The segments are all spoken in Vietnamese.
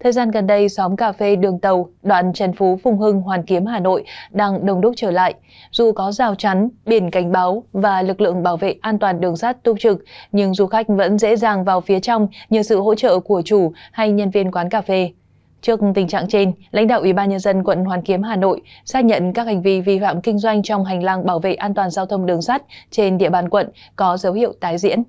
Thời gian gần đây, xóm cà phê đường tàu, đoạn Trần Phú, Phùng Hưng, Hoàn Kiếm, Hà Nội đang đông đúc trở lại. Dù có rào chắn, biển cảnh báo và lực lượng bảo vệ an toàn đường sắt túc trực, nhưng du khách vẫn dễ dàng vào phía trong nhờ sự hỗ trợ của chủ hay nhân viên quán cà phê. Trước tình trạng trên, lãnh đạo Ủy ban nhân dân quận Hoàn Kiếm Hà Nội xác nhận các hành vi vi phạm kinh doanh trong hành lang bảo vệ an toàn giao thông đường sắt trên địa bàn quận có dấu hiệu tái diễn.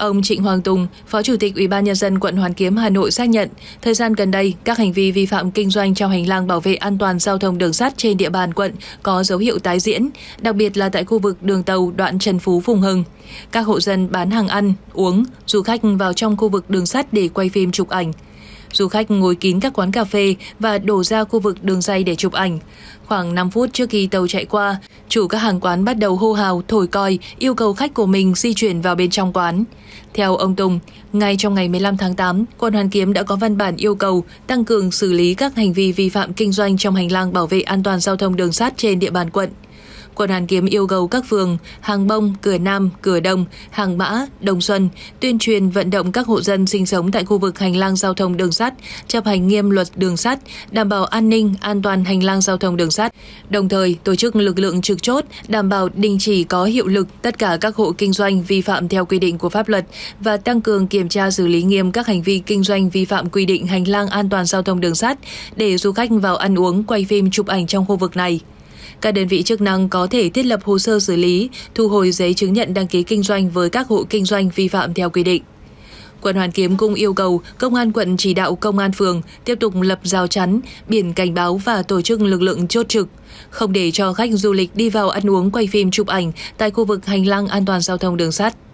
Ông Trịnh Hoàng Tùng, Phó Chủ tịch Ủy ban nhân dân quận Hoàn Kiếm, Hà Nội xác nhận, thời gian gần đây, các hành vi vi phạm kinh doanh trong hành lang bảo vệ an toàn giao thông đường sắt trên địa bàn quận có dấu hiệu tái diễn, đặc biệt là tại khu vực đường tàu đoạn Trần Phú Phùng Hưng. Các hộ dân bán hàng ăn, uống, du khách vào trong khu vực đường sắt để quay phim chụp ảnh. Du khách ngồi kín các quán cà phê và đổ ra khu vực đường dây để chụp ảnh. Khoảng 5 phút trước khi tàu chạy qua, chủ các hàng quán bắt đầu hô hào, thổi còi, yêu cầu khách của mình di chuyển vào bên trong quán. Theo ông Tùng, ngay trong ngày 15 tháng 8, quận Hoàn Kiếm đã có văn bản yêu cầu tăng cường xử lý các hành vi vi phạm kinh doanh trong hành lang bảo vệ an toàn giao thông đường sắt trên địa bàn quận quận Hàn Kiếm yêu cầu các phường Hàng Bông, Cửa Nam, Cửa Đông, Hàng Mã, Đồng Xuân tuyên truyền vận động các hộ dân sinh sống tại khu vực hành lang giao thông đường sắt chấp hành nghiêm luật đường sắt, đảm bảo an ninh, an toàn hành lang giao thông đường sắt. Đồng thời, tổ chức lực lượng trực chốt đảm bảo đình chỉ có hiệu lực tất cả các hộ kinh doanh vi phạm theo quy định của pháp luật và tăng cường kiểm tra xử lý nghiêm các hành vi kinh doanh vi phạm quy định hành lang an toàn giao thông đường sắt để du khách vào ăn uống, quay phim, chụp ảnh trong khu vực này. Các đơn vị chức năng có thể thiết lập hồ sơ xử lý, thu hồi giấy chứng nhận đăng ký kinh doanh với các hộ kinh doanh vi phạm theo quy định. Quận Hoàn Kiếm cũng yêu cầu công an quận chỉ đạo công an phường tiếp tục lập rào chắn, biển cảnh báo và tổ chức lực lượng chốt trực, không để cho khách du lịch đi vào ăn uống quay phim chụp ảnh tại khu vực hành lang an toàn giao thông đường sắt.